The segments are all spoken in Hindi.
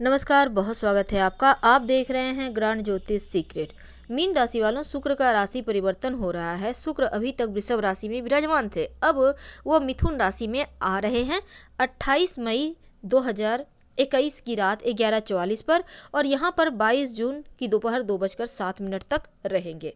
नमस्कार बहुत स्वागत है आपका आप देख रहे हैं ग्रांड ज्योतिष सीक्रेट मीन राशि वालों शुक्र का राशि परिवर्तन हो रहा है शुक्र अभी तक वृषभ राशि में विराजमान थे अब वह मिथुन राशि में आ रहे हैं 28 मई 2021 की रात ग्यारह चौवालीस पर और यहाँ पर 22 जून की दोपहर दो बजकर सात मिनट तक रहेंगे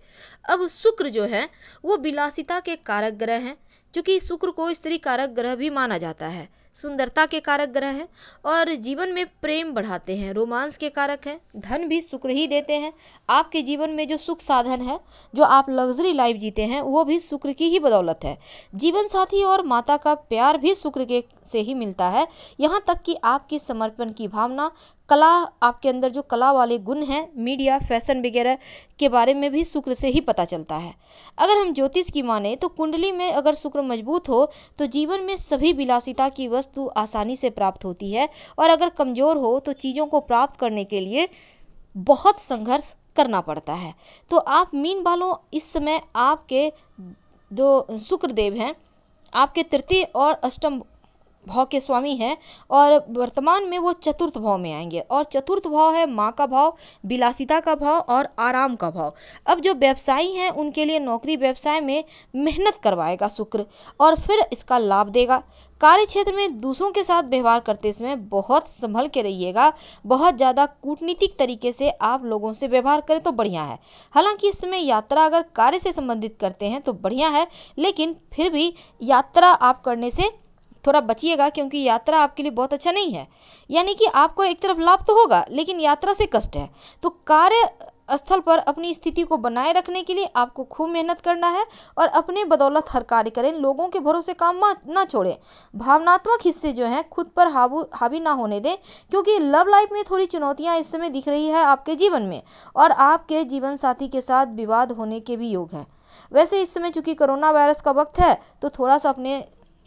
अब शुक्र जो है वो विलासिता के कारक ग्रह हैं क्योंकि शुक्र को स्त्री कारक ग्रह भी माना जाता है सुंदरता के कारक ग्रह हैं और जीवन में प्रेम बढ़ाते हैं रोमांस के कारक हैं धन भी शुक्र ही देते हैं आपके जीवन में जो सुख साधन है जो आप लग्जरी लाइफ जीते हैं वो भी शुक्र की ही बदौलत है जीवन साथी और माता का प्यार भी शुक्र के से ही मिलता है यहाँ तक कि आपकी समर्पण की भावना कला आपके अंदर जो कला वाले गुण हैं मीडिया फैशन वगैरह के बारे में भी शुक्र से ही पता चलता है अगर हम ज्योतिष की माने तो कुंडली में अगर शुक्र मजबूत हो तो जीवन में सभी विलासिता की वस्तु आसानी से प्राप्त होती है और अगर कमज़ोर हो तो चीज़ों को प्राप्त करने के लिए बहुत संघर्ष करना पड़ता है तो आप मीन वालों इस समय आपके जो शुक्रदेव हैं आपके तृतीय और अष्टम भाव के स्वामी हैं और वर्तमान में वो चतुर्थ भाव में आएंगे और चतुर्थ भाव है माँ का भाव विलासिता का भाव और आराम का भाव अब जो व्यवसायी हैं उनके लिए नौकरी व्यवसाय में मेहनत करवाएगा शुक्र और फिर इसका लाभ देगा कार्य क्षेत्र में दूसरों के साथ व्यवहार करते समय बहुत संभल के रहिएगा बहुत ज़्यादा कूटनीतिक तरीके से आप लोगों से व्यवहार करें तो बढ़िया है हालांकि इस समय यात्रा अगर कार्य से संबंधित करते हैं तो बढ़िया है लेकिन फिर भी यात्रा आप करने से थोड़ा बचिएगा क्योंकि यात्रा आपके लिए बहुत अच्छा नहीं है यानी कि आपको एक तरफ लाभ तो होगा लेकिन यात्रा से कष्ट है तो कार्य स्थल पर अपनी स्थिति को बनाए रखने के लिए आपको खूब मेहनत करना है और अपने बदौलत हर कार्य करें लोगों के भरोसे काम ना छोड़ें भावनात्मक हिस्से जो हैं खुद पर हाबू हावी ना होने दें क्योंकि लव लाइफ में थोड़ी चुनौतियां इस समय दिख रही है आपके जीवन में और आपके जीवन साथी के साथ विवाद होने के भी योग हैं वैसे इस समय चूंकि कोरोना वायरस का वक्त है तो थोड़ा सा अपने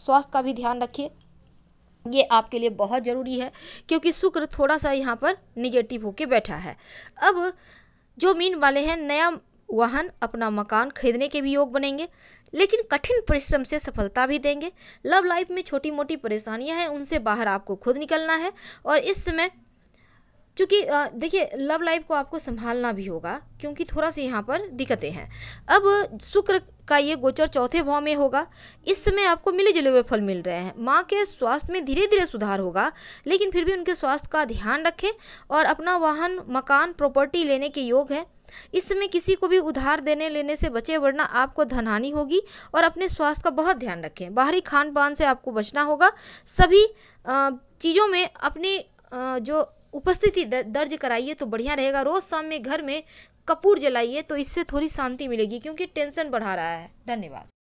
स्वास्थ्य का भी ध्यान रखिए ये आपके लिए बहुत ज़रूरी है क्योंकि शुक्र थोड़ा सा यहाँ पर निगेटिव होके बैठा है अब जो मीन वाले हैं नया वाहन अपना मकान खरीदने के भी योग बनेंगे लेकिन कठिन परिश्रम से सफलता भी देंगे लव लाइफ में छोटी मोटी परेशानियां हैं उनसे बाहर आपको खुद निकलना है और इस समय क्योंकि देखिए लव लाइफ को आपको संभालना भी होगा क्योंकि थोड़ा सी यहाँ पर दिक्कतें हैं अब शुक्र का ये गोचर चौथे भाव में होगा इस समय आपको मिले जुले हुए फल मिल रहे हैं माँ के स्वास्थ्य में धीरे धीरे सुधार होगा लेकिन फिर भी उनके स्वास्थ्य का ध्यान रखें और अपना वाहन मकान प्रॉपर्टी लेने के योग हैं इस समय किसी को भी उधार देने लेने से बचे वरना आपको धनहानि होगी और अपने स्वास्थ्य का बहुत ध्यान रखें बाहरी खान पान से आपको बचना होगा सभी चीज़ों में अपने जो उपस्थिति दर्ज कराइए तो बढ़िया रहेगा रोज़ शाम में घर में कपूर जलाइए तो इससे थोड़ी शांति मिलेगी क्योंकि टेंशन बढ़ा रहा है धन्यवाद